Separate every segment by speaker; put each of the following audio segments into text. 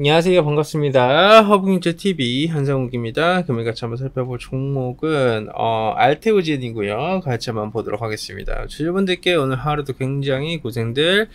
Speaker 1: 안녕하세요 반갑습니다 허브경제 TV 한상욱입니다 금일 같이 한번 살펴볼 종목은 어, 알테오젠이고요 같이 한번 보도록 하겠습니다 주주분들께 오늘 하루도 굉장히 고생들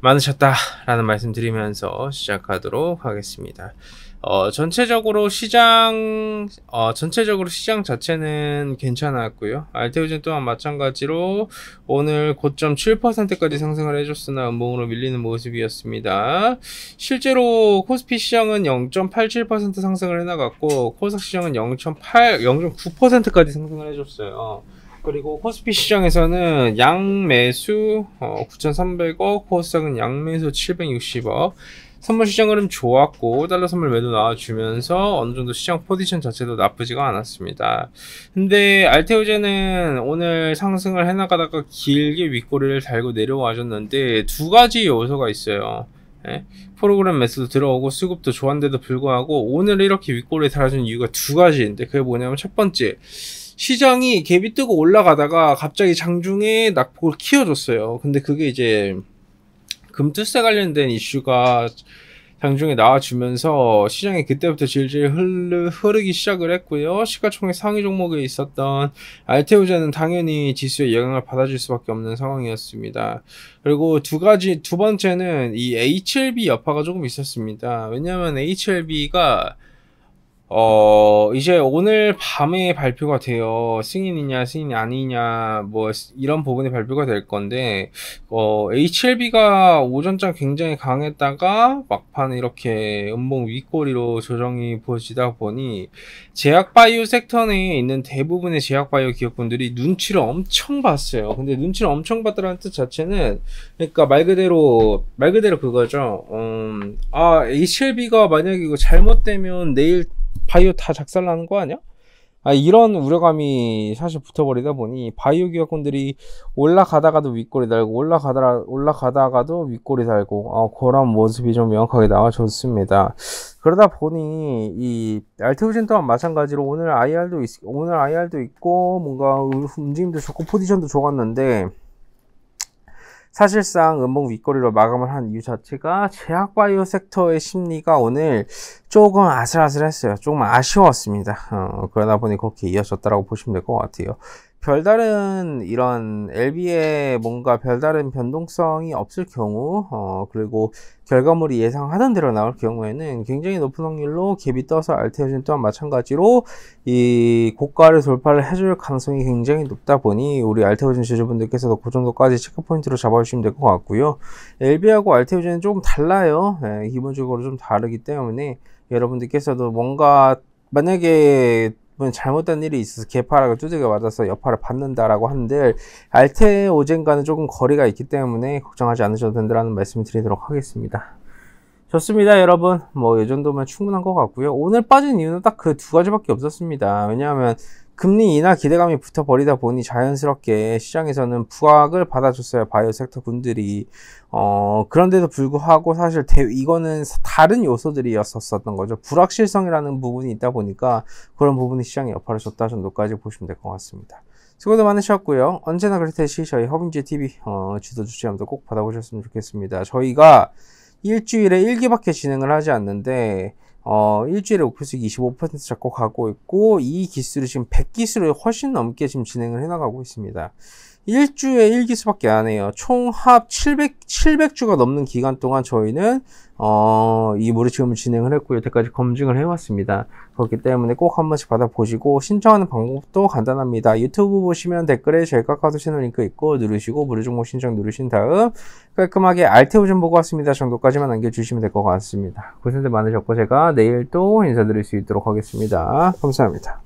Speaker 1: 많으셨다 라는 말씀 드리면서 시작하도록 하겠습니다 어, 전체적으로 시장, 어, 전체적으로 시장 자체는 괜찮았고요. 알테오젠 또한 마찬가지로 오늘 고점 7%까지 상승을 해줬으나 음봉으로 밀리는 모습이었습니다. 실제로 코스피 시장은 0.87% 상승을 해나갔고, 코스닥 시장은 0.8, 0.9%까지 상승을 해줬어요. 그리고 코스피 시장에서는 양매수 어, 9,300억, 코스닥은 양매수 760억, 선물 시장 은 좋았고 달러 선물 매도 나와주면서 어느 정도 시장 포지션 자체도 나쁘지가 않았습니다. 근데 알테오제는 오늘 상승을 해나가다가 길게 윗꼬리를 달고 내려와줬는데 두 가지 요소가 있어요. 예? 프로그램 매수도 들어오고 수급도 좋았는데도 불구하고 오늘 이렇게 윗리를 달아준 이유가 두 가지인데 그게 뭐냐면 첫 번째 시장이 갭이 뜨고 올라가다가 갑자기 장중에 낙폭을 키워줬어요 근데 그게 이제 금투세 관련된 이슈가 장중에 나와주면서 시장이 그때부터 질질 흐르, 흐르기 시작을 했고요. 시가총액 상위 종목에 있었던 알테우자는 당연히 지수의 영향을 받아줄 수밖에 없는 상황이었습니다. 그리고 두 가지 두 번째는 이 HLB 여파가 조금 있었습니다. 왜냐하면 HLB가 어, 이제 오늘 밤에 발표가 돼요. 승인이냐, 승인이 아니냐, 뭐, 이런 부분이 발표가 될 건데, 어, HLB가 오전장 굉장히 강했다가 막판에 이렇게 음봉 윗꼬리로 조정이 보여지다 보니, 제약바이오 섹터 내에 있는 대부분의 제약바이오 기업분들이 눈치를 엄청 봤어요. 근데 눈치를 엄청 봤다는 뜻 자체는, 그러니까 말 그대로, 말 그대로 그거죠. 음, 아, HLB가 만약에 이거 잘못되면 내일 바이오 다 작살나는 거 아니야? 아, 이런 우려감이 사실 붙어버리다 보니 바이오 기업군들이 올라가다가도 윗골이 달고 올라가다 올라가다가도 윗골이 달고 어, 그런 모습이 좀 명확하게 나와줬습니다. 그러다 보니 이 알테오젠 또한 마찬가지로 오늘 IR도 있, 오늘 IR도 있고 뭔가 움직임도 좋고 포지션도 좋았는데 사실상 음봉 윗거리로 마감을 한 이유 자체가 제약바이오 섹터의 심리가 오늘 조금 아슬아슬했어요. 조금 아쉬웠습니다. 어, 그러다 보니 그렇게 이어졌다라고 보시면 될 것 같아요. 별다른 이런 LB에 뭔가 별다른 변동성이 없을 경우 어 그리고 결과물이 예상하던 대로 나올 경우에는 굉장히 높은 확률로 갭이 떠서 알테오진 또한 마찬가지로 이 고가를 돌파를 해줄 가능성이 굉장히 높다 보니 우리 알테오진 지주분들께서도 그 정도까지 체크 포인트로 잡아주시면 될 것 같고요 LB하고 알테오진은 조금 달라요 예, 기본적으로 좀 다르기 때문에 여러분들께서도 뭔가 만약에 물론 잘못된 일이 있어서 개파라을 두들겨 맞아서 여파를 받는다라고 하는데 알테 의 오젠과는 조금 거리가 있기 때문에 걱정하지 않으셔도 된다는 말씀을 드리도록 하겠습니다. 좋습니다 여러분 뭐 이 정도면 충분한 것 같고요 오늘 빠진 이유는 딱 그 두 가지밖에 없었습니다 왜냐하면 금리 인하 기대감이 붙어버리다 보니 자연스럽게 시장에서는 부각을 받아줬어요. 바이오 섹터 군들이. 어, 그런데도 불구하고 사실 대, 이거는 다른 요소들이었었던 거죠. 불확실성이라는 부분이 있다 보니까 그런 부분이 시장에 여파를 줬다 정도까지 보시면 될 것 같습니다. 수고도 많으셨고요. 언제나 그렇듯이 저희 허빙지 TV 어, 지도 주시함도 꼭 받아보셨으면 좋겠습니다. 저희가 일주일에 일기밖에 진행을 하지 않는데 어, 일주일에 오표수25% 작곡하고 있고 이 기술이 지금 100기술을 훨씬 넘게 지금 진행을 해나가고 있습니다. 1주에 1기수밖에 안 해요. 총합 700, 700주가 넘는 기간 동안 저희는, 어, 이 무료체험을 진행을 했고, 여태까지 검증을 해왔습니다. 그렇기 때문에 꼭 한 번씩 받아보시고, 신청하는 방법도 간단합니다. 유튜브 보시면 댓글에 저희 카카오톡 채널 링크 있고, 누르시고, 무료정보 신청 누르신 다음, 깔끔하게 알테오 좀 보고 왔습니다. 정도까지만 남겨주시면 될 것 같습니다. 고생들 많으셨고, 제가 내일 또 인사드릴 수 있도록 하겠습니다. 감사합니다.